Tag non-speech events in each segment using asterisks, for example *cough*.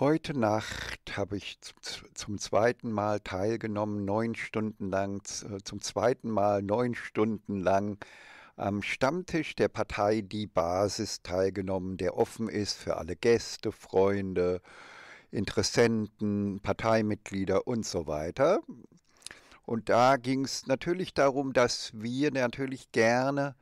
Heute Nacht habe ich zum zweiten Mal teilgenommen, neun Stunden lang, äh, zum zweiten Mal neun Stunden lang am Stammtisch der Partei Die Basis teilgenommen, der offen ist für alle Gäste, Freunde, Interessenten, Parteimitglieder und so weiter. Und da ging es natürlich darum, dass wir natürlich gerne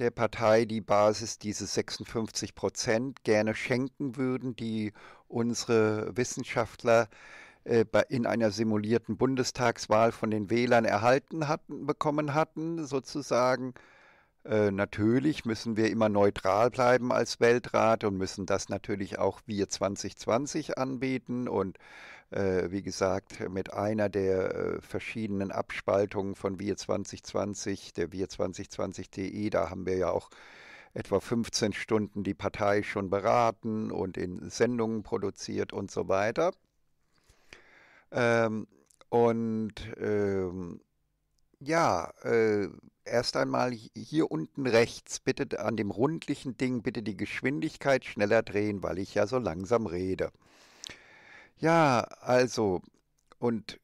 der Partei die Basis, diese 56 Prozent, gerne schenken würden, die unsere Wissenschaftler äh, in einer simulierten Bundestagswahl von den Wählern erhalten hatten, bekommen hatten, sozusagen äh, natürlich müssen wir immer neutral bleiben als Weltrat und müssen das natürlich auch wir 2020 anbieten und äh, wie gesagt mit einer der äh, verschiedenen Abspaltungen von wir 2020, der wir 2020.de, da haben wir ja auch etwa 15 Stunden die Partei schon beraten und in Sendungen produziert und so weiter. Ähm, und ähm, ja, äh, erst einmal hier unten rechts, bitte an dem rundlichen Ding, bitte die Geschwindigkeit schneller drehen, weil ich ja so langsam rede. Ja, also, und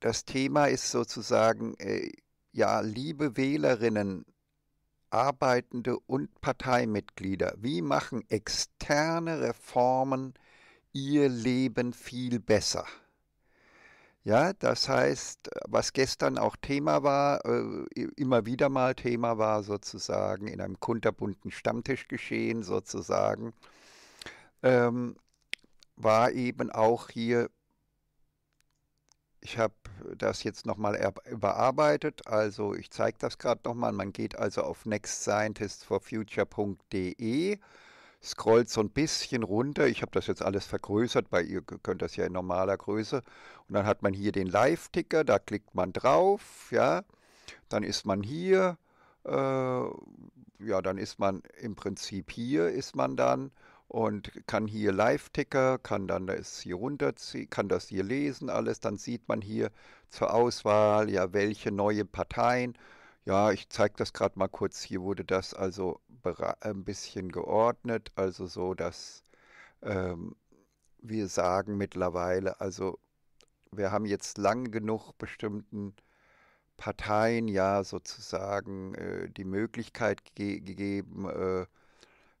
das Thema ist sozusagen, äh, ja, liebe Wählerinnen, Arbeitende und Parteimitglieder, wie machen externe Reformen ihr Leben viel besser? Ja, das heißt, was gestern auch Thema war, äh, immer wieder mal Thema war sozusagen, in einem kunterbunten Stammtisch geschehen sozusagen, ähm, war eben auch hier, ich habe das jetzt nochmal überarbeitet, also ich zeige das gerade nochmal, man geht also auf nextscientistforfuture.de scrollt so ein bisschen runter. Ich habe das jetzt alles vergrößert, bei ihr könnt das ja in normaler Größe. Und dann hat man hier den Live-Ticker, da klickt man drauf, ja. Dann ist man hier, äh, ja, dann ist man im Prinzip hier, ist man dann und kann hier Live-Ticker, kann dann das hier runterziehen, kann das hier lesen alles, dann sieht man hier zur Auswahl, ja, welche neue Parteien ja, ich zeige das gerade mal kurz. Hier wurde das also äh, ein bisschen geordnet, also so, dass ähm, wir sagen mittlerweile, also wir haben jetzt lang genug bestimmten Parteien ja sozusagen äh, die Möglichkeit ge gegeben, äh,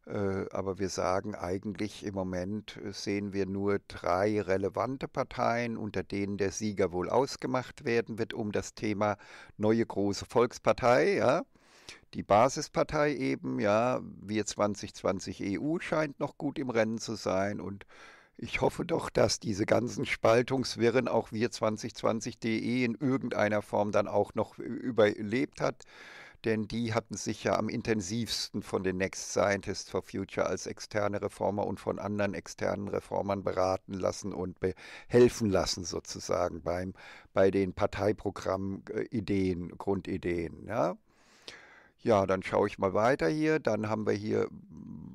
äh, aber wir sagen eigentlich im Moment äh, sehen wir nur drei relevante Parteien, unter denen der Sieger wohl ausgemacht werden wird, um das Thema neue große Volkspartei, ja. Die Basispartei eben, ja, wir 2020 EU scheint noch gut im Rennen zu sein und ich hoffe doch, dass diese ganzen Spaltungswirren auch wir 2020.de in irgendeiner Form dann auch noch äh, überlebt hat denn die hatten sich ja am intensivsten von den Next Scientists for Future als externe Reformer und von anderen externen Reformern beraten lassen und helfen lassen sozusagen beim, bei den Parteiprogrammideen, Grundideen. Ja? Ja, dann schaue ich mal weiter hier. Dann haben wir hier,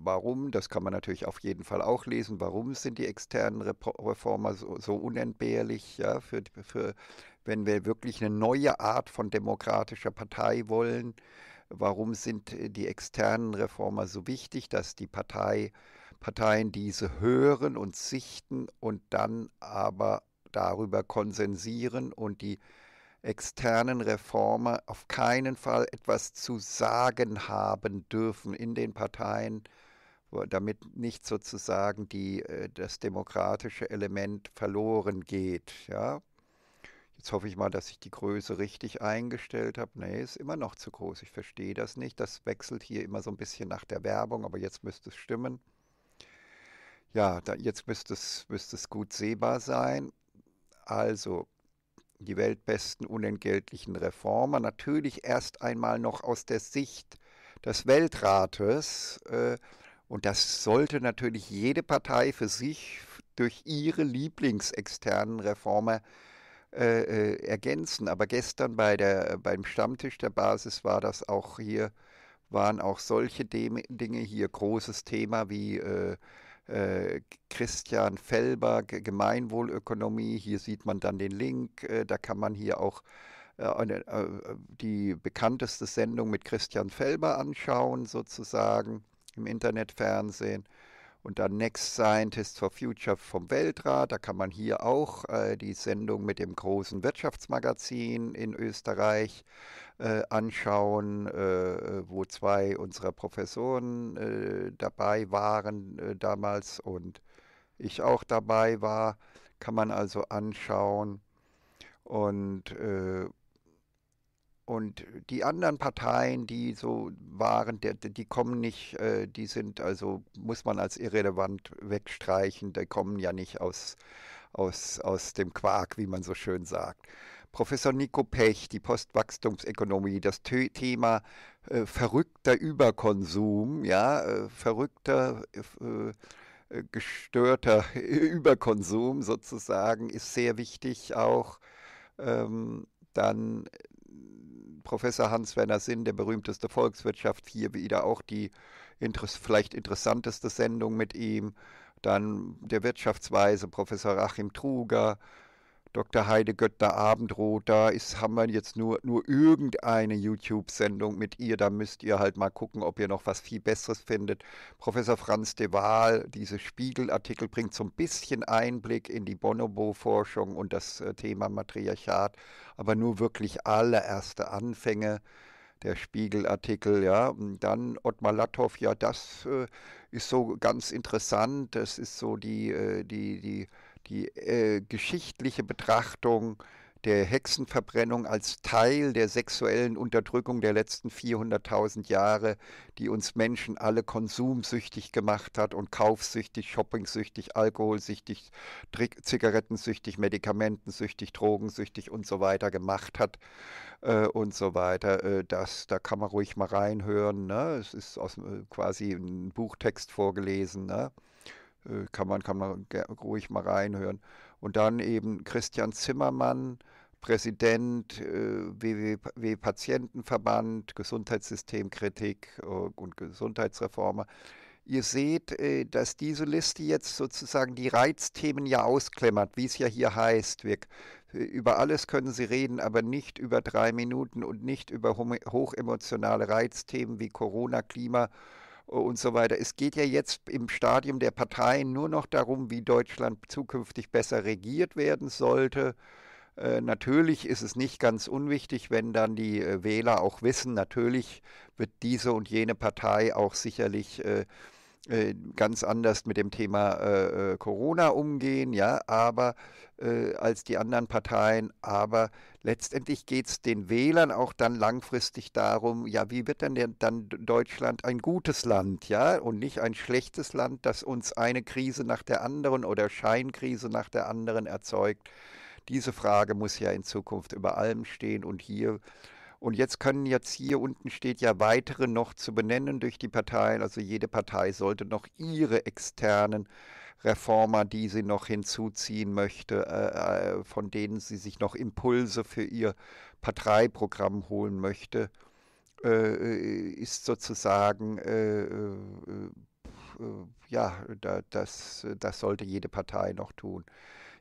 warum, das kann man natürlich auf jeden Fall auch lesen, warum sind die externen Reformer so, so unentbehrlich ja, für, für wenn wir wirklich eine neue Art von demokratischer Partei wollen, warum sind äh, die externen Reformer so wichtig, dass die Partei, Parteien diese hören und sichten und dann aber darüber konsensieren und die externen Reformer auf keinen Fall etwas zu sagen haben dürfen in den Parteien, damit nicht sozusagen die, äh, das demokratische Element verloren geht. Ja? Jetzt hoffe ich mal, dass ich die Größe richtig eingestellt habe. Nee, ist immer noch zu groß. Ich verstehe das nicht. Das wechselt hier immer so ein bisschen nach der Werbung, aber jetzt müsste es stimmen. Ja, da, jetzt müsste es, müsste es gut sehbar sein. Also, die weltbesten unentgeltlichen Reformer. Natürlich erst einmal noch aus der Sicht des Weltrates. Äh, und das sollte natürlich jede Partei für sich durch ihre lieblingsexternen Reformer äh, äh, ergänzen. Aber gestern bei der, beim Stammtisch der Basis war das auch hier, waren auch solche Dem Dinge hier großes Thema wie äh, äh, Christian Felber, Gemeinwohlökonomie. Hier sieht man dann den Link, äh, da kann man hier auch äh, die bekannteste Sendung mit Christian Felber anschauen, sozusagen im Internetfernsehen und dann Next Scientist for Future vom Weltrat. Da kann man hier auch äh, die Sendung mit dem großen Wirtschaftsmagazin in Österreich äh, anschauen, äh, wo zwei unserer Professoren äh, dabei waren äh, damals und ich auch dabei war. Kann man also anschauen. Und äh, und die anderen Parteien, die so waren, die, die, kommen nicht, äh, die sind also, muss man als irrelevant wegstreichen, die kommen ja nicht aus, aus, aus dem Quark, wie man so schön sagt. Professor Nico Pech, die Postwachstumsökonomie, das Thema äh, verrückter Überkonsum, ja, äh, verrückter, äh, gestörter *laughs* Überkonsum sozusagen, ist sehr wichtig auch. Ähm, dann Professor Hans-Werner Sinn, der berühmteste Volkswirtschaft, hier wieder auch die Interes vielleicht interessanteste Sendung mit ihm. Dann der Wirtschaftsweise Professor Rachim Truger, Dr. Heide Götter Abendroth, da ist, haben wir jetzt nur, nur irgendeine YouTube-Sendung mit ihr. Da müsst ihr halt mal gucken, ob ihr noch was viel Besseres findet. Professor Franz de Waal, diese Spiegelartikel bringt so ein bisschen Einblick in die Bonobo-Forschung und das äh, Thema Matriarchat, aber nur wirklich allererste Anfänge der Spiegelartikel, ja. Und dann Ottmar Lattow, ja, das äh, ist so ganz interessant. Das ist so die, äh, die, die die äh, geschichtliche Betrachtung der Hexenverbrennung als Teil der sexuellen Unterdrückung der letzten 400.000 Jahre, die uns Menschen alle konsumsüchtig gemacht hat und kaufsüchtig, shoppingsüchtig, alkoholsüchtig, zigarettensüchtig, medikamentensüchtig, drogensüchtig und so weiter gemacht hat äh, und so weiter. Äh, das, da kann man ruhig mal reinhören. Ne? Es ist aus, äh, quasi ein Buchtext vorgelesen. Ne? Äh, kann man, kann man ruhig mal reinhören. Und dann eben Christian Zimmermann, Präsident äh, WW-Patientenverband, Gesundheitssystemkritik äh, und Gesundheitsreformer. Ihr seht, äh, dass diese Liste jetzt sozusagen die Reizthemen ja ausklemmert, wie es ja hier heißt. Wir, über alles können Sie reden, aber nicht über drei Minuten und nicht über hochemotionale Reizthemen wie Corona, Klima und so weiter. Es geht ja jetzt im Stadium der Parteien nur noch darum, wie Deutschland zukünftig besser regiert werden sollte. Äh, natürlich ist es nicht ganz unwichtig, wenn dann die äh, Wähler auch wissen, natürlich wird diese und jene Partei auch sicherlich äh, äh, ganz anders mit dem Thema äh, äh, Corona umgehen, ja, aber äh, als die anderen Parteien. Aber letztendlich geht es den Wählern auch dann langfristig darum, ja, wie wird denn der, dann Deutschland ein gutes Land, ja, und nicht ein schlechtes Land, das uns eine Krise nach der anderen oder Scheinkrise nach der anderen erzeugt. Diese Frage muss ja in Zukunft über allem stehen und hier und jetzt können jetzt hier unten steht ja weitere noch zu benennen durch die Parteien. Also jede Partei sollte noch ihre externen Reformer, die sie noch hinzuziehen möchte, äh, äh von denen sie sich noch Impulse für ihr Parteiprogramm holen möchte, äh, äh ist sozusagen, äh, äh, ja, da, das, das sollte jede Partei noch tun.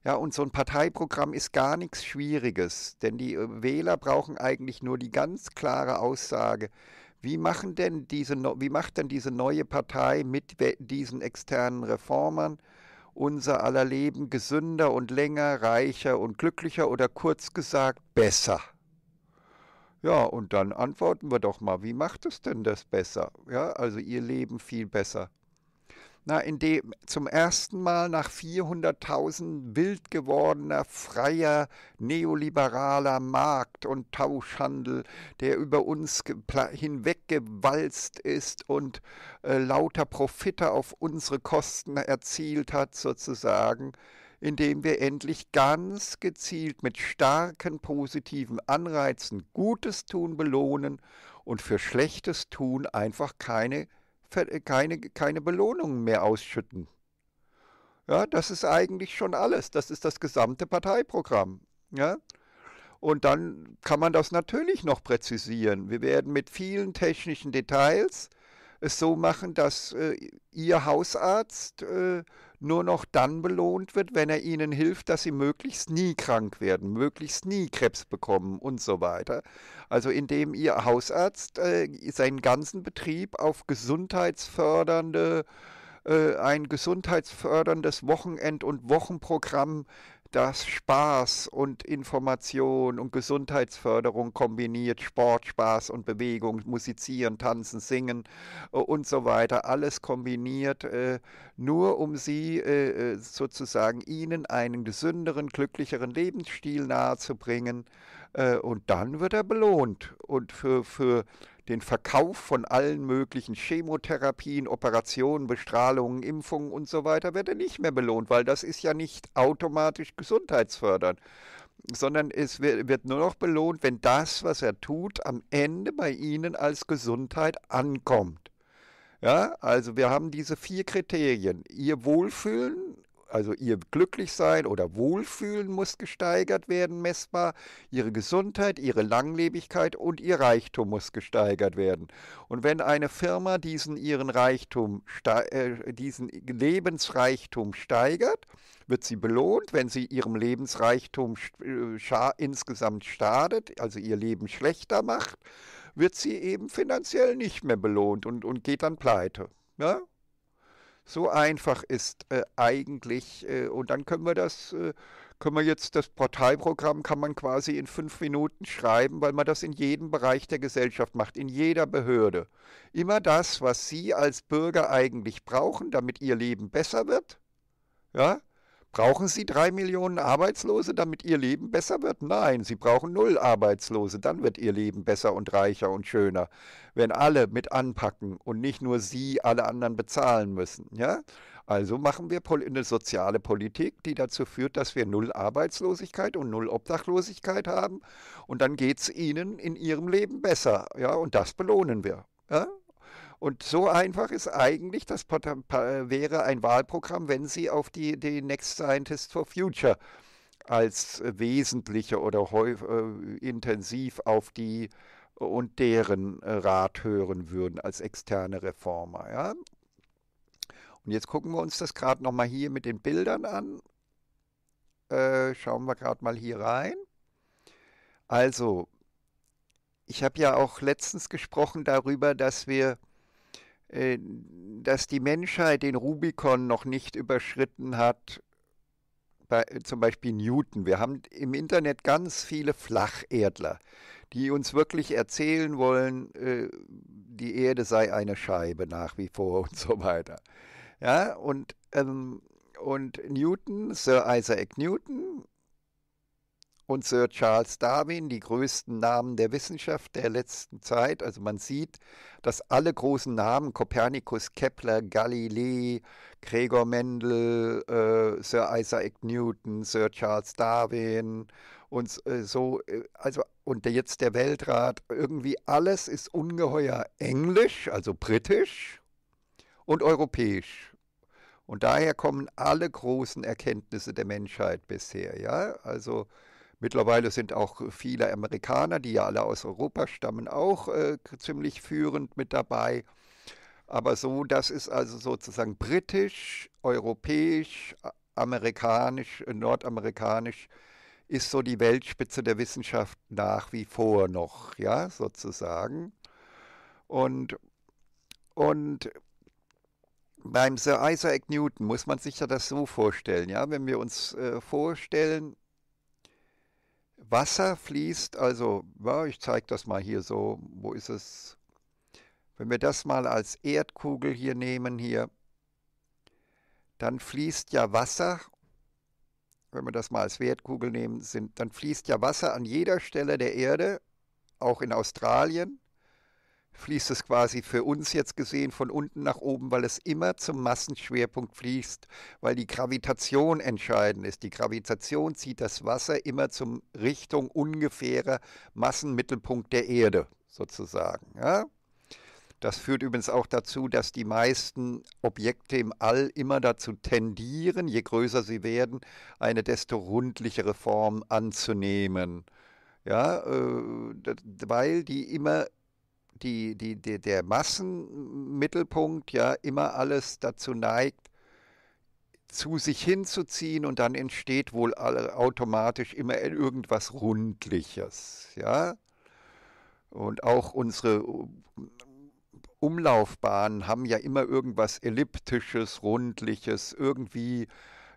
Ja, und so ein Parteiprogramm ist gar nichts Schwieriges, denn die äh, Wähler brauchen eigentlich nur die ganz klare Aussage, wie, machen denn diese, wie macht denn diese neue Partei mit diesen externen Reformern unser aller Leben gesünder und länger, reicher und glücklicher oder kurz gesagt besser? Ja, und dann antworten wir doch mal, wie macht es denn das besser? Ja, also ihr Leben viel besser na, in dem zum ersten Mal nach 400.000 wild gewordener, freier, neoliberaler Markt und Tauschhandel, der über uns hinweggewalzt ist und äh, lauter Profite auf unsere Kosten erzielt hat, sozusagen, indem wir endlich ganz gezielt mit starken positiven Anreizen Gutes tun belohnen und für schlechtes Tun einfach keine äh, keine, keine Belohnungen mehr ausschütten. Ja, das ist eigentlich schon alles. Das ist das gesamte Parteiprogramm. Ja? Und dann kann man das natürlich noch präzisieren. Wir werden mit vielen technischen Details es so machen, dass äh, Ihr Hausarzt äh, nur noch dann belohnt wird, wenn er ihnen hilft, dass sie möglichst nie krank werden, möglichst nie Krebs bekommen und so weiter. Also indem ihr Hausarzt äh, seinen ganzen Betrieb auf gesundheitsfördernde äh, ein gesundheitsförderndes Wochenend- und Wochenprogramm das Spaß und Information und Gesundheitsförderung kombiniert, Sport, Spaß und Bewegung, Musizieren, Tanzen, Singen äh, und so weiter, alles kombiniert, äh, nur um sie äh, sozusagen ihnen einen gesünderen, glücklicheren Lebensstil nahezubringen. Und dann wird er belohnt. Und für, für den Verkauf von allen möglichen Chemotherapien, Operationen, Bestrahlungen, Impfungen und so weiter wird er nicht mehr belohnt, weil das ist ja nicht automatisch gesundheitsfördernd, sondern es wird nur noch belohnt, wenn das, was er tut, am Ende bei Ihnen als Gesundheit ankommt. Ja, also wir haben diese vier Kriterien. Ihr Wohlfühlen, also ihr Glücklichsein oder Wohlfühlen muss gesteigert werden, messbar. Ihre Gesundheit, ihre Langlebigkeit und ihr Reichtum muss gesteigert werden. Und wenn eine Firma diesen ihren Reichtum, äh, diesen Lebensreichtum steigert, wird sie belohnt, wenn sie ihrem Lebensreichtum äh, insgesamt schadet, also ihr Leben schlechter macht, wird sie eben finanziell nicht mehr belohnt und, und geht dann pleite. Ja? So einfach ist äh, eigentlich, äh, und dann können wir das, äh, können wir jetzt das Parteiprogramm kann man quasi in fünf Minuten schreiben, weil man das in jedem Bereich der Gesellschaft macht, in jeder Behörde. Immer das, was Sie als Bürger eigentlich brauchen, damit Ihr Leben besser wird, ja, Brauchen Sie drei Millionen Arbeitslose, damit Ihr Leben besser wird? Nein, Sie brauchen null Arbeitslose, dann wird Ihr Leben besser und reicher und schöner, wenn alle mit anpacken und nicht nur Sie alle anderen bezahlen müssen. Ja? Also machen wir eine soziale Politik, die dazu führt, dass wir null Arbeitslosigkeit und null Obdachlosigkeit haben und dann geht es Ihnen in Ihrem Leben besser. Ja? Und das belohnen wir. Ja? Und so einfach ist eigentlich, das wäre ein Wahlprogramm, wenn Sie auf die, die Next Scientist for Future als wesentliche oder äh, intensiv auf die und deren Rat hören würden als externe Reformer. Ja? Und jetzt gucken wir uns das gerade nochmal hier mit den Bildern an. Äh, schauen wir gerade mal hier rein. Also, ich habe ja auch letztens gesprochen darüber, dass wir äh, dass die Menschheit den Rubikon noch nicht überschritten hat, bei, äh, zum Beispiel Newton. Wir haben im Internet ganz viele Flacherdler, die uns wirklich erzählen wollen, äh, die Erde sei eine Scheibe nach wie vor *laughs* und so weiter. Ja, und, ähm, und Newton, Sir Isaac Newton, und Sir Charles Darwin, die größten Namen der Wissenschaft der letzten Zeit. Also man sieht, dass alle großen Namen, Kopernikus, Kepler, Galilei, Gregor Mendel, äh, Sir Isaac Newton, Sir Charles Darwin und äh, so, äh, also und jetzt der Weltrat, irgendwie alles ist ungeheuer englisch, also britisch und europäisch. Und daher kommen alle großen Erkenntnisse der Menschheit bisher, ja? Also Mittlerweile sind auch viele Amerikaner, die ja alle aus Europa stammen, auch äh, ziemlich führend mit dabei. Aber so, das ist also sozusagen britisch, europäisch, amerikanisch, äh, nordamerikanisch, ist so die Weltspitze der Wissenschaft nach wie vor noch, ja, sozusagen. Und, und beim Sir Isaac Newton muss man sich ja das so vorstellen, ja, wenn wir uns äh, vorstellen, Wasser fließt, also ja, ich zeige das mal hier so, wo ist es? Wenn wir das mal als Erdkugel hier nehmen, hier, dann fließt ja Wasser, wenn wir das mal als Erdkugel nehmen, sind, dann fließt ja Wasser an jeder Stelle der Erde, auch in Australien, fließt es quasi für uns jetzt gesehen von unten nach oben, weil es immer zum Massenschwerpunkt fließt, weil die Gravitation entscheidend ist. Die Gravitation zieht das Wasser immer zum Richtung ungefährer Massenmittelpunkt der Erde sozusagen. Ja? Das führt übrigens auch dazu, dass die meisten Objekte im All immer dazu tendieren, je größer sie werden, eine desto rundlichere Form anzunehmen. Ja, äh, weil die immer die, die, die, der Massenmittelpunkt ja immer alles dazu neigt, zu sich hinzuziehen und dann entsteht wohl automatisch immer irgendwas Rundliches, ja. Und auch unsere Umlaufbahnen haben ja immer irgendwas Elliptisches, Rundliches, irgendwie,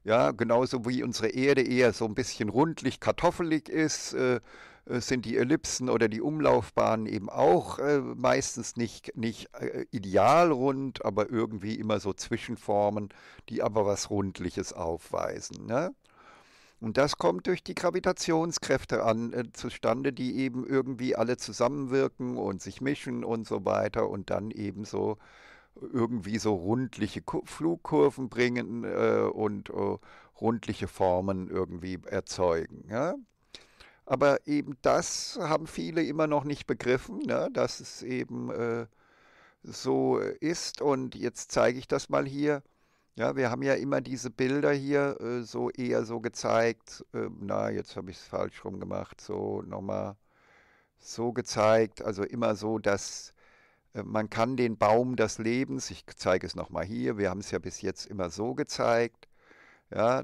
ja, genauso wie unsere Erde eher so ein bisschen rundlich, kartoffelig ist, äh, äh, sind die Ellipsen oder die Umlaufbahnen eben auch äh, meistens nicht, nicht äh, ideal rund, aber irgendwie immer so Zwischenformen, die aber was Rundliches aufweisen. Ne? Und das kommt durch die Gravitationskräfte an, äh, zustande, die eben irgendwie alle zusammenwirken und sich mischen und so weiter und dann eben so irgendwie so rundliche Ku Flugkurven bringen äh, und äh, rundliche Formen irgendwie erzeugen. Ja? Aber eben das haben viele immer noch nicht begriffen, ne? dass es eben äh, so ist. Und jetzt zeige ich das mal hier. Ja, wir haben ja immer diese Bilder hier äh, so eher so gezeigt. Äh, na, jetzt habe ich es falsch rum gemacht. So nochmal so gezeigt. Also immer so, dass äh, man kann den Baum des Lebens, ich zeige es nochmal hier, wir haben es ja bis jetzt immer so gezeigt. Ja,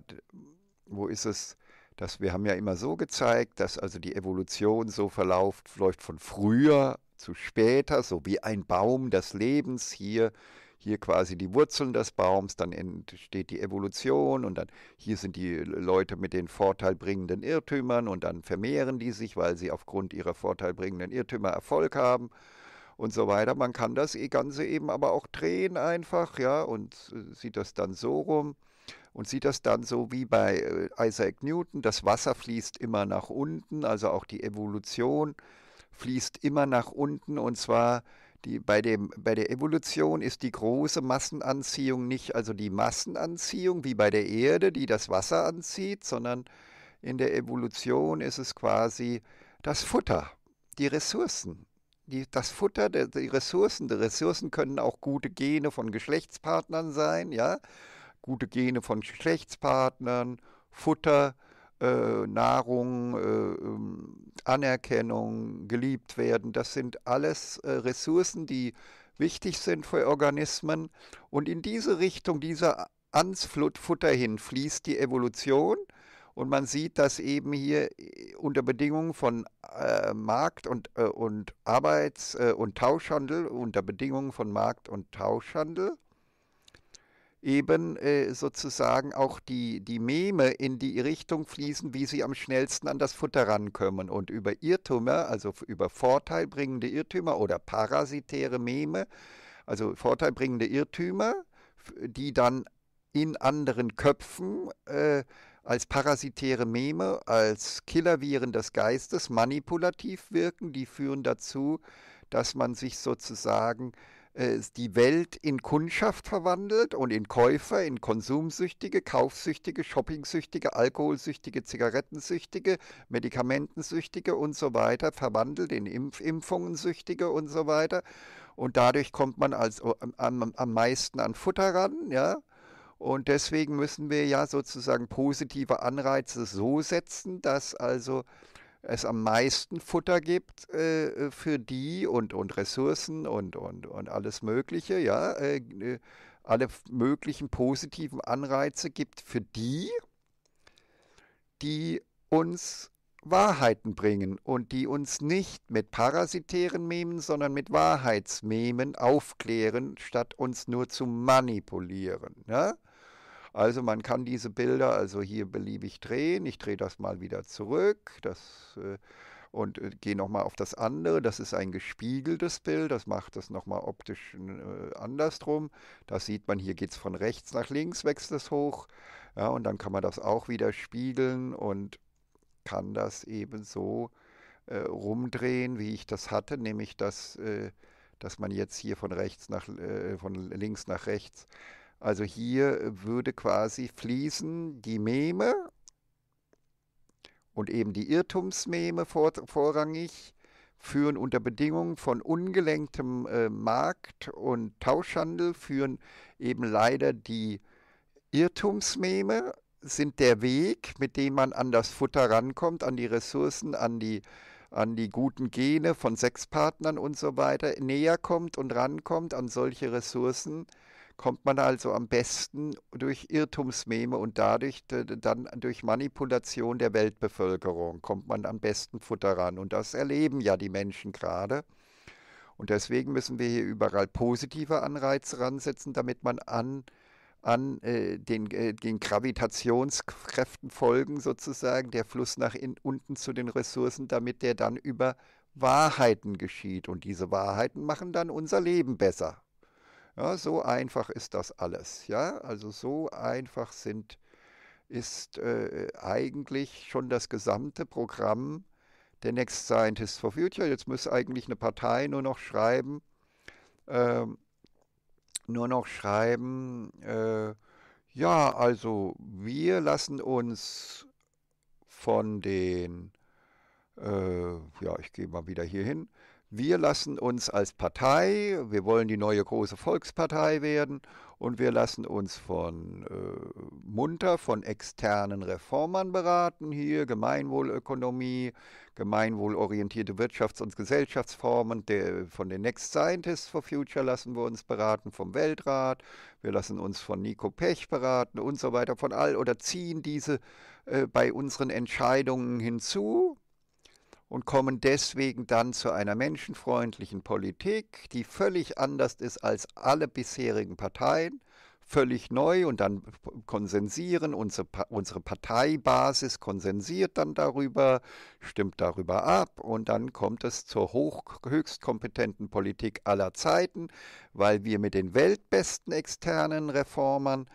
wo ist es? dass wir haben ja immer so gezeigt, dass also die Evolution so verläuft, läuft von früher zu später, so wie ein Baum des Lebens hier hier quasi die Wurzeln des Baums, dann entsteht die Evolution und dann hier sind die Leute mit den vorteilbringenden Irrtümern und dann vermehren die sich, weil sie aufgrund ihrer vorteilbringenden Irrtümer Erfolg haben und so weiter. Man kann das Ganze eben aber auch drehen einfach, ja, und äh, sieht das dann so rum und sieht das dann so wie bei äh, Isaac Newton, das Wasser fließt immer nach unten, also auch die Evolution fließt immer nach unten und zwar die, bei, dem, bei der Evolution ist die große Massenanziehung nicht also die Massenanziehung wie bei der Erde, die das Wasser anzieht, sondern in der Evolution ist es quasi das Futter, die Ressourcen. Die, das Futter, die Ressourcen, die Ressourcen können auch gute Gene von Geschlechtspartnern sein, ja gute Gene von Geschlechtspartnern, Futter, äh, Nahrung, äh, ähm, Anerkennung, geliebt werden. Das sind alles äh, Ressourcen, die wichtig sind für Organismen. Und in diese Richtung, dieser Ansfutter hin, fließt die Evolution. Und man sieht, dass eben hier äh, unter Bedingungen von äh, Markt und, äh, und Arbeits- äh, und Tauschhandel, unter Bedingungen von Markt und Tauschhandel, eben äh, sozusagen auch die, die Meme in die Richtung fließen, wie sie am schnellsten an das Futter rankommen. Und über Irrtümer, also über vorteilbringende Irrtümer oder parasitäre Meme, also vorteilbringende Irrtümer, die dann in anderen Köpfen äh, als parasitäre Meme, als Killerviren des Geistes manipulativ wirken, die führen dazu, dass man sich sozusagen äh, die Welt in Kundschaft verwandelt und in Käufer, in Konsumsüchtige, Kaufsüchtige, Shoppingsüchtige, Alkoholsüchtige, Zigarettensüchtige, Medikamentensüchtige und so weiter, verwandelt in Impf Impfungensüchtige und so weiter. Und dadurch kommt man als, äh, am, am meisten an Futter ran, ja. Und deswegen müssen wir ja sozusagen positive Anreize so setzen, dass also es am meisten Futter gibt äh, äh, für die und, und Ressourcen und, und, und alles Mögliche, ja, äh, äh alle möglichen positiven Anreize gibt für die, die uns Wahrheiten bringen und die uns nicht mit parasitären Memen, sondern mit Wahrheitsmemen aufklären, statt uns nur zu manipulieren. Ja? Also man kann diese Bilder also hier beliebig drehen. Ich drehe das mal wieder zurück das, äh, und äh, gehe nochmal auf das andere. Das ist ein gespiegeltes Bild. Das macht das nochmal optisch äh, andersrum. Das sieht man, hier geht es von rechts nach links, wächst es hoch. Ja, und dann kann man das auch wieder spiegeln und kann das eben so äh, rumdrehen, wie ich das hatte, nämlich dass, dass man jetzt hier von rechts nach, von links nach rechts also hier äh, würde quasi fließen die Meme und eben die Irrtumsmeme vor, vorrangig führen unter Bedingungen von ungelenktem äh, Markt und Tauschhandel, führen eben leider die Irrtumsmeme, sind der Weg, mit dem man an das Futter rankommt, an die Ressourcen, an die, an die guten Gene von Sexpartnern und so weiter, näher kommt und rankommt an solche Ressourcen kommt man also am besten durch Irrtumsmeme und dadurch dann durch Manipulation der Weltbevölkerung kommt man am besten Futter ran. Und das erleben ja die Menschen gerade. Und deswegen müssen wir hier überall positive Anreize ransetzen, damit man an, an äh, den, äh, den Gravitationskräften folgen sozusagen, der Fluss nach in, unten zu den Ressourcen, damit der dann über Wahrheiten geschieht. Und diese Wahrheiten machen dann unser Leben besser. Ja, so einfach ist das alles. Ja, also so einfach sind, ist äh, eigentlich schon das gesamte Programm der Next Scientist for Future. Jetzt muss eigentlich eine Partei nur noch schreiben, äh, nur noch schreiben, äh, ja, also wir lassen uns von den, äh, ja, ich gehe mal wieder hier hin, wir lassen uns als Partei, wir wollen die neue große Volkspartei werden und wir lassen uns von äh, munter von externen Reformern beraten hier, Gemeinwohlökonomie, gemeinwohlorientierte Wirtschafts- und Gesellschaftsformen, der, von den Next Scientists for Future lassen wir uns beraten, vom Weltrat, wir lassen uns von Nico Pech beraten und so weiter, von all oder ziehen diese äh, bei unseren Entscheidungen hinzu und kommen deswegen dann zu einer menschenfreundlichen Politik, die völlig anders ist als alle bisherigen Parteien, völlig neu und dann konsensieren, unsere, unsere Parteibasis konsensiert dann darüber, stimmt darüber ab und dann kommt es zur hoch, kompetenten Politik aller Zeiten, weil wir mit den weltbesten externen Reformern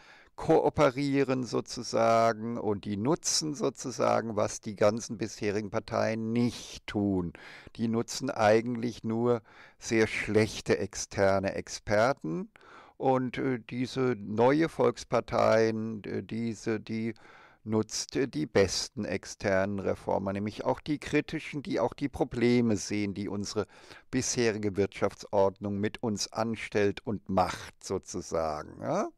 kooperieren sozusagen und die nutzen sozusagen, was die ganzen bisherigen Parteien nicht tun. Die nutzen eigentlich nur sehr schlechte externe Experten und äh, diese neue Volksparteien, diese, die nutzt äh, die besten externen Reformer, nämlich auch die kritischen, die auch die Probleme sehen, die unsere bisherige Wirtschaftsordnung mit uns anstellt und macht sozusagen. Ja?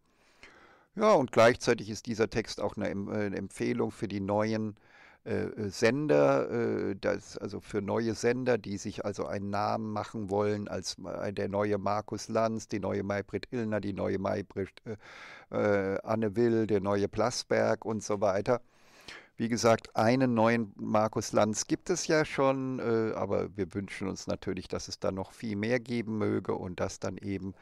Ja, und gleichzeitig ist dieser Text auch eine, eine äh, Empfehlung für die neuen äh, äh, Sender, äh, das, also für neue Sender, die sich also einen Namen machen wollen, als äh, der neue Markus Lanz, die neue Maybrit Illner, die neue Maybrit äh, Anne Will, der neue Plasberg und so weiter. Wie gesagt, einen neuen Markus Lanz gibt es ja schon, aber wir wünschen uns natürlich, dass es da noch viel mehr geben möge und dass dann eben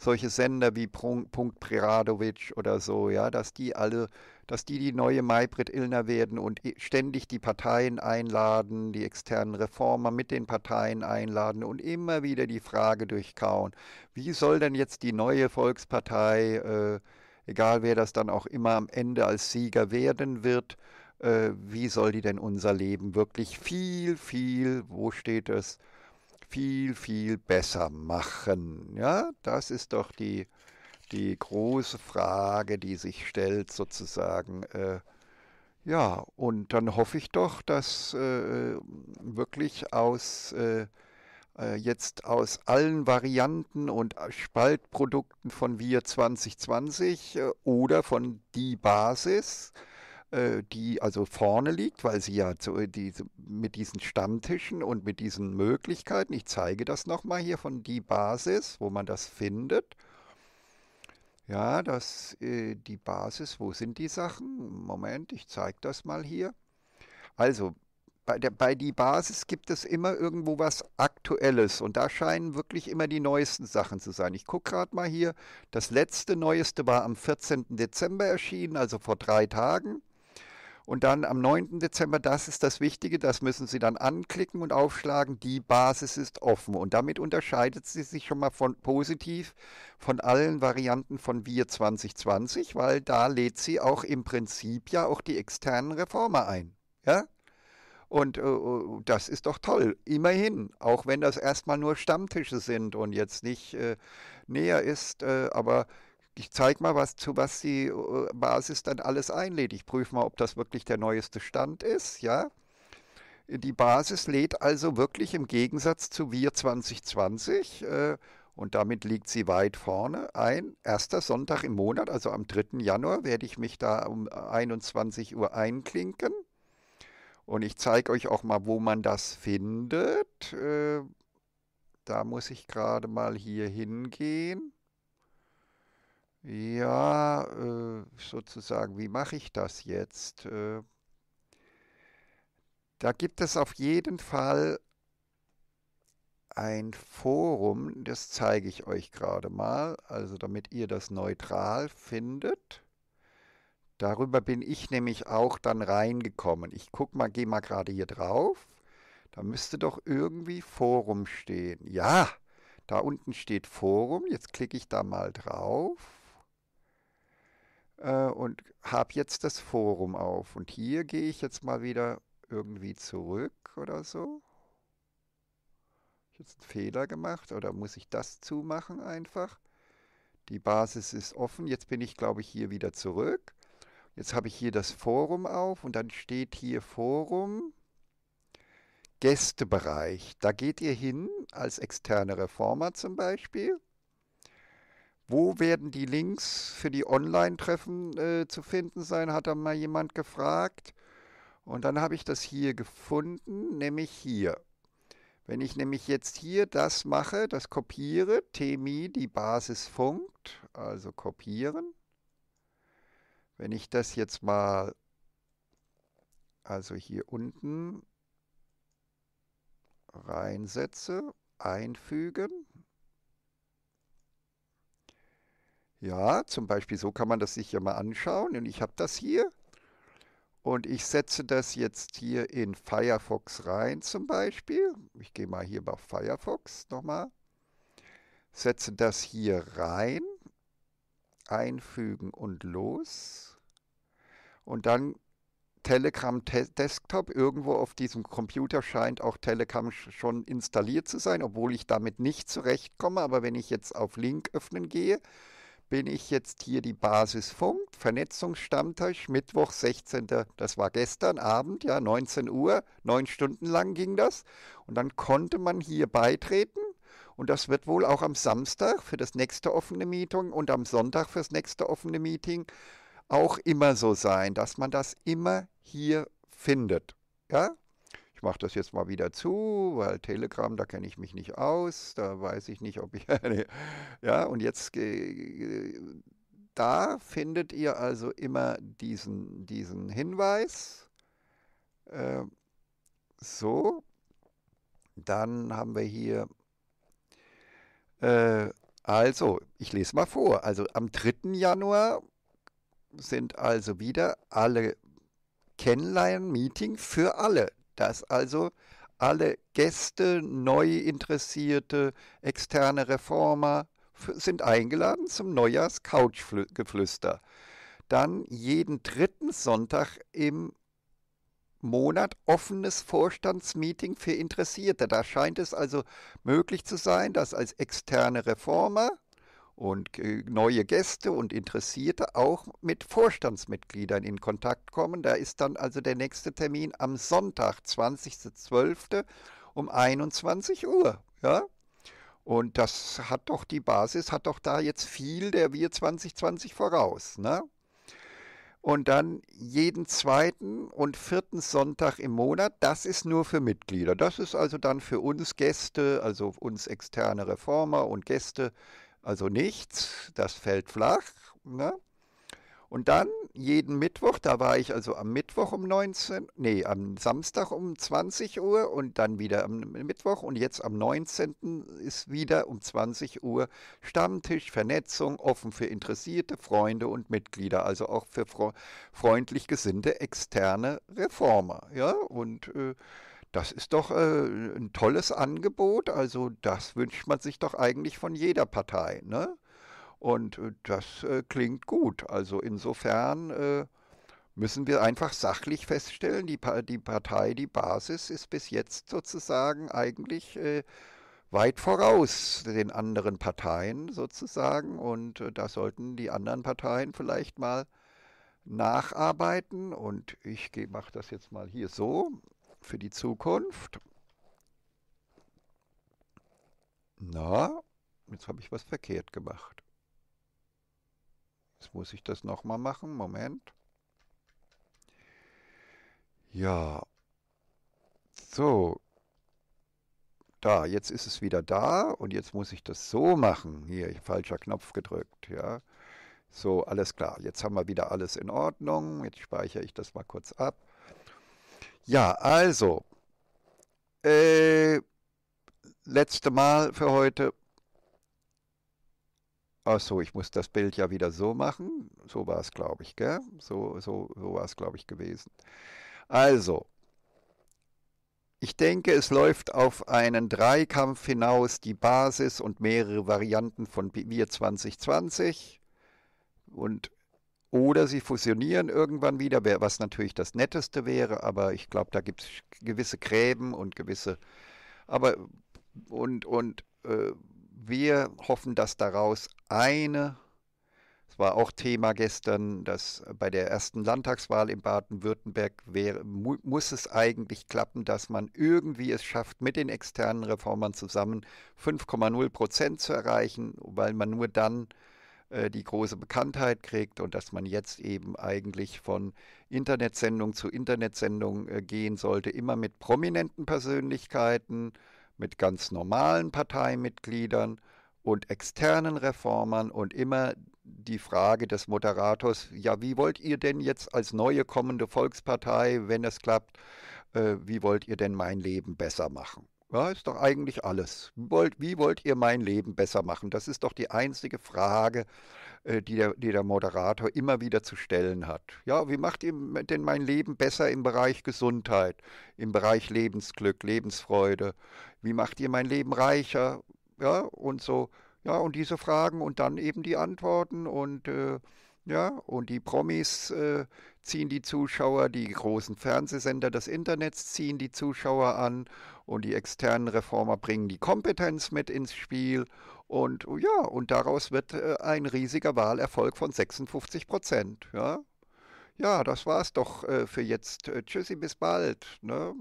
solche Sender wie Punkt Preradovic oder so, ja, dass die alle, dass die die neue Maybrit Illner werden und ständig die Parteien einladen, die externen Reformer mit den Parteien einladen und immer wieder die Frage durchkauen, wie soll denn jetzt die neue Volkspartei, äh, egal wer das dann auch immer am Ende als Sieger werden wird, äh, wie soll die denn unser Leben wirklich viel, viel, wo steht es, viel, viel besser machen? Ja, das ist doch die, die große Frage, die sich stellt sozusagen. Äh, ja, und dann hoffe ich doch, dass äh, wirklich aus äh, äh jetzt aus allen Varianten und Spaltprodukten von Wir 2020 äh, oder von Die Basis äh, die also vorne liegt, weil sie ja zu, die, mit diesen Stammtischen und mit diesen Möglichkeiten, ich zeige das nochmal hier von die Basis, wo man das findet. Ja, das, äh, die Basis, wo sind die Sachen? Moment, ich zeige das mal hier. Also, bei, der, bei die Basis gibt es immer irgendwo was Aktuelles und da scheinen wirklich immer die neuesten Sachen zu sein. Ich gucke gerade mal hier, das letzte Neueste war am 14. Dezember erschienen, also vor drei Tagen. Und dann am 9. Dezember, das ist das Wichtige, das müssen Sie dann anklicken und aufschlagen, die Basis ist offen. Und damit unterscheidet sie sich schon mal von positiv von allen Varianten von Wir 2020, weil da lädt sie auch im Prinzip ja auch die externen Reformer ein. Ja? Und äh, äh, das ist doch toll, immerhin, auch wenn das erstmal nur Stammtische sind und jetzt nicht äh, näher ist, äh, aber ich zeige mal, was, zu was die äh, Basis dann alles einlädt. Ich prüfe mal, ob das wirklich der neueste Stand ist, ja. Die Basis lädt also wirklich im Gegensatz zu Wir 2020 äh, und damit liegt sie weit vorne ein. Erster Sonntag im Monat, also am 3. Januar, werde ich mich da um 21 Uhr einklinken. Und ich zeige euch auch mal, wo man das findet. Äh, da muss ich gerade mal hier hingehen ja, äh, sozusagen, wie mache ich das jetzt? Äh, da gibt es auf jeden Fall ein Forum, das zeige ich euch gerade mal, also damit ihr das neutral findet. Darüber bin ich nämlich auch dann reingekommen. Ich guck mal, gehe mal gerade hier drauf. Da müsste doch irgendwie Forum stehen. Ja, da unten steht Forum. Jetzt klicke ich da mal drauf äh, und habe jetzt das Forum auf. Und hier gehe ich jetzt mal wieder irgendwie zurück oder so. Ich jetzt einen Fehler gemacht oder muss ich das zumachen einfach? Die Basis ist offen. Jetzt bin ich, glaube ich, hier wieder zurück. Jetzt habe ich hier das Forum auf und dann steht hier Forum Gästebereich. Da geht ihr hin als externe Reformer zum Beispiel wo werden die Links für die Online-Treffen äh, zu finden sein, hat da mal jemand gefragt. Und dann habe ich das hier gefunden, nämlich hier. Wenn ich nämlich jetzt hier das mache, das kopiere, tmi die Basis funkt, also kopieren. Wenn ich das jetzt mal, also hier unten reinsetze, einfügen, Ja, zum Beispiel so kann man das sich ja mal anschauen. Und ich habe das hier. Und ich setze das jetzt hier in Firefox rein zum Beispiel. Ich gehe mal hier bei Firefox nochmal. Setze das hier rein. Einfügen und los. Und dann Telegram Desktop. Irgendwo auf diesem Computer scheint auch Telegram schon installiert zu sein, obwohl ich damit nicht zurechtkomme. Aber wenn ich jetzt auf Link öffnen gehe, bin ich jetzt hier die Basisfunk, Funk, Vernetzungsstammtisch, Mittwoch 16. Das war gestern Abend, ja, 19 Uhr, neun Stunden lang ging das. Und dann konnte man hier beitreten. Und das wird wohl auch am Samstag für das nächste offene Meeting und am Sonntag für das nächste offene Meeting auch immer so sein, dass man das immer hier findet. Ja, ich mache das jetzt mal wieder zu, weil Telegram, da kenne ich mich nicht aus, da weiß ich nicht, ob ich... *laughs* ja, und jetzt... Da findet ihr also immer diesen, diesen Hinweis. Ähm, so, dann haben wir hier... Äh, also, ich lese mal vor. Also am 3. Januar sind also wieder alle kennlein meeting für alle dass also alle Gäste, Neuinteressierte, externe Reformer sind eingeladen zum Neujahrs-Couchgeflüster. Dann jeden dritten Sonntag im Monat offenes Vorstandsmeeting für Interessierte. Da scheint es also möglich zu sein, dass als externe Reformer und äh, neue Gäste und Interessierte auch mit Vorstandsmitgliedern in Kontakt kommen. Da ist dann also der nächste Termin am Sonntag, 20.12. um 21 Uhr. Ja? Und das hat doch die Basis, hat doch da jetzt viel der Wir 2020 voraus. Ne? Und dann jeden zweiten und vierten Sonntag im Monat, das ist nur für Mitglieder. Das ist also dann für uns Gäste, also uns externe Reformer und Gäste, also nichts, das fällt flach. Ne? Und dann jeden Mittwoch, da war ich also am Mittwoch um 19, nee, am Samstag um 20 Uhr und dann wieder am Mittwoch und jetzt am 19. ist wieder um 20 Uhr Stammtisch, Vernetzung, offen für Interessierte, Freunde und Mitglieder, also auch für freundlich gesinnte externe Reformer. Ja, und äh, das ist doch äh, ein tolles Angebot. Also das wünscht man sich doch eigentlich von jeder Partei. Ne? Und äh, das äh, klingt gut. Also insofern äh, müssen wir einfach sachlich feststellen, die, pa die, Partei, die Basis ist bis jetzt sozusagen eigentlich äh, weit voraus den anderen Parteien sozusagen. Und äh, da sollten die anderen Parteien vielleicht mal nacharbeiten. Und ich mache das jetzt mal hier so für die Zukunft. Na, jetzt habe ich was verkehrt gemacht. Jetzt muss ich das nochmal machen. Moment. Ja. So. Da, jetzt ist es wieder da und jetzt muss ich das so machen. Hier, falscher Knopf gedrückt, ja. So, alles klar. Jetzt haben wir wieder alles in Ordnung. Jetzt speichere ich das mal kurz ab. Ja, also, äh, letzte Mal für heute. Achso, ich muss das Bild ja wieder so machen. So war es, glaube ich, gell? So, so, so war es, glaube ich, gewesen. Also, ich denke, es läuft auf einen Dreikampf hinaus die Basis und mehrere Varianten von Wir 2020. Und oder sie fusionieren irgendwann wieder, was natürlich das Netteste wäre, aber ich glaube, da gibt es gewisse Gräben und gewisse. Aber und, und äh, wir hoffen, dass daraus eine, es war auch Thema gestern, dass bei der ersten Landtagswahl in Baden-Württemberg mu muss es eigentlich klappen, dass man irgendwie es schafft, mit den externen Reformern zusammen 5,0 Prozent zu erreichen, weil man nur dann äh, die große Bekanntheit kriegt und dass man jetzt eben eigentlich von Internetsendung zu Internetsendung äh, gehen sollte, immer mit prominenten Persönlichkeiten, mit ganz normalen Parteimitgliedern und externen Reformern und immer die Frage des Moderators, ja, wie wollt ihr denn jetzt als neue kommende Volkspartei, wenn es klappt, äh, wie wollt ihr denn mein Leben besser machen? Ja, ist doch eigentlich alles. Wollt, wie wollt ihr mein Leben besser machen? Das ist doch die einzige Frage, äh, die, der, die der Moderator immer wieder zu stellen hat. Ja, wie macht ihr denn mein Leben besser im Bereich Gesundheit, im Bereich Lebensglück, Lebensfreude? Wie macht ihr mein Leben reicher? Ja, und so. Ja, und diese Fragen und dann eben die Antworten und äh, ja, und die Promis äh, ziehen die Zuschauer, die großen Fernsehsender des Internets ziehen die Zuschauer an und die externen Reformer bringen die Kompetenz mit ins Spiel. Und oh ja, und daraus wird äh, ein riesiger Wahlerfolg von 56 Prozent. Ja? ja, das war's doch äh, für jetzt. Äh, tschüssi, bis bald. Ne?